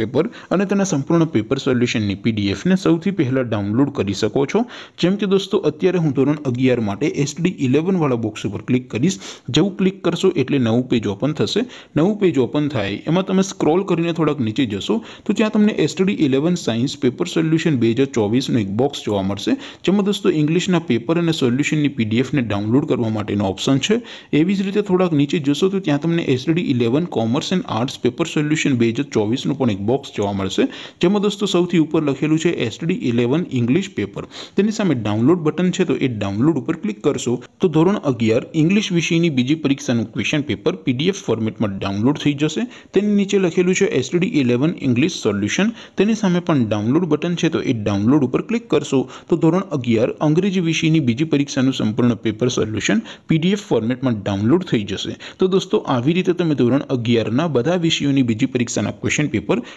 paper અને તમને સંપૂર્ણ પેપર સોલ્યુશનની પીડીએફ ને સૌથી પહેલા ડાઉનલોડ કરી શકો છો જેમ કે દોસ્તો અત્યારે હું ધોરણ 11 માટે STD 11 વાળા બોક્સ ઉપર ક્લિક કરશો જેવું ક્લિક કરશો એટલે નવું પેજ ઓપન થશે નવું પેજ ઓપન થાય એમાં તમે સ્ક્રોલ કરીને થોડક નીચે જશો તો ત્યાં તમને STD 11 સાયન્સ પેપર સોલ્યુશન 2024 નો એક બોક્સ જોવા મળશે જેમ કે દોસ્તો ઇંગ્લિશ ના પેપર અને સોલ્યુશનની પીડીએફ ને ડાઉનલોડ કરવા માટેનો ઓપ્શન છે એવી જ રીતે થોડક નીચે જશો તો ત્યાં તમને STD 11 commerce and arts paper solution 2024 નો પણ એક બોક્સ જોવા મળશે જેમ દોસ્તો સૌથી ઉપર લખેલું છે STD 11 English paper તેની સામે ડાઉનલોડ બટન છે તો એ ડાઉનલોડ ઉપર ક્લિક કરશો તો ધોરણ 11 અંગ્રેજી વિષયની બીજી પરીક્ષાનું ક્વેશ્ચન પેપર PDF ફોર્મેટમાં ડાઉનલોડ થઈ જશે તેની નીચે લખેલું છે STD 11 English solution તેની સામે પણ ડાઉનલોડ બટન છે તો એ ડાઉનલોડ ઉપર ક્લિક કરશો તો ધોરણ 11 અંગ્રેજી વિષયની બીજી પરીક્ષાનું સંપૂર્ણ પેપર સોલ્યુશન PDF ફોર્મેટમાં ડાઉનલોડ થઈ જશે તો દોસ્તો આવી રીતે તમે ધોરણ 11 ના બધા વિષયોની બીજી પરીક્ષાના ક્વેશ્ચન પેપર